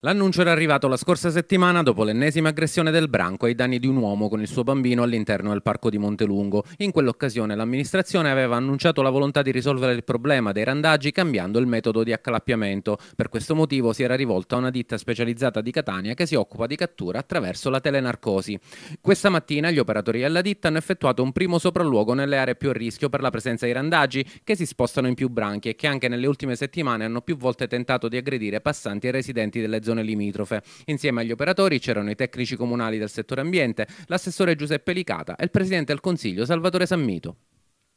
L'annuncio era arrivato la scorsa settimana dopo l'ennesima aggressione del branco ai danni di un uomo con il suo bambino all'interno del parco di Montelungo. In quell'occasione l'amministrazione aveva annunciato la volontà di risolvere il problema dei randaggi cambiando il metodo di accalappiamento. Per questo motivo si era rivolta a una ditta specializzata di Catania che si occupa di cattura attraverso la telenarcosi. Questa mattina gli operatori della ditta hanno effettuato un primo sopralluogo nelle aree più a rischio per la presenza dei randaggi che si spostano in più branchi e che anche nelle ultime settimane hanno più volte tentato di aggredire passanti e residenti delle zone zone limitrofe. Insieme agli operatori c'erano i tecnici comunali del settore ambiente, l'assessore Giuseppe Licata e il presidente del Consiglio Salvatore Sammito.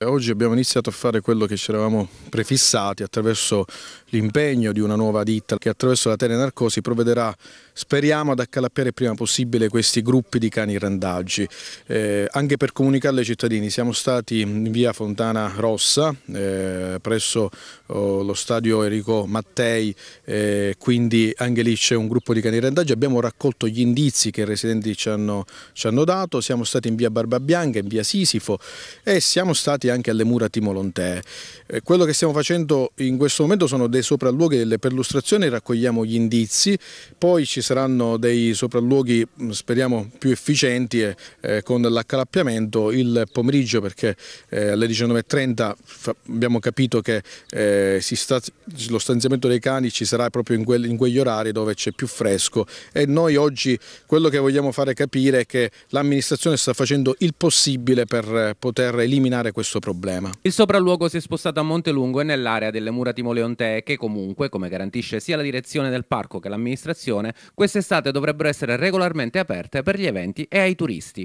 Oggi abbiamo iniziato a fare quello che ci eravamo prefissati attraverso l'impegno di una nuova ditta che attraverso la telenarcosi provvederà, speriamo, ad accalappiare il prima possibile questi gruppi di cani randaggi. Eh, anche per comunicarle ai cittadini siamo stati in via Fontana Rossa eh, presso oh, lo stadio Enrico Mattei, eh, quindi anche lì c'è un gruppo di cani randaggi. Abbiamo raccolto gli indizi che i residenti ci hanno, ci hanno dato, siamo stati in via Barbabianca, in via Sisifo e siamo stati anche alle mura timolontee. Eh, quello che stiamo facendo in questo momento sono dei sopralluoghi delle perlustrazioni, raccogliamo gli indizi, poi ci saranno dei sopralluoghi mm, speriamo più efficienti e, eh, con l'accalappiamento il pomeriggio perché eh, alle 19.30 abbiamo capito che eh, sta, lo stanziamento dei cani ci sarà proprio in, quelli, in quegli orari dove c'è più fresco e noi oggi quello che vogliamo fare capire è che l'amministrazione sta facendo il possibile per eh, poter eliminare questo grosso problema. Il sopralluogo si è spostato a Montelungo e nell'area delle mura timoleontee che comunque, come garantisce sia la direzione del parco che l'amministrazione, quest'estate dovrebbero essere regolarmente aperte per gli eventi e ai turisti.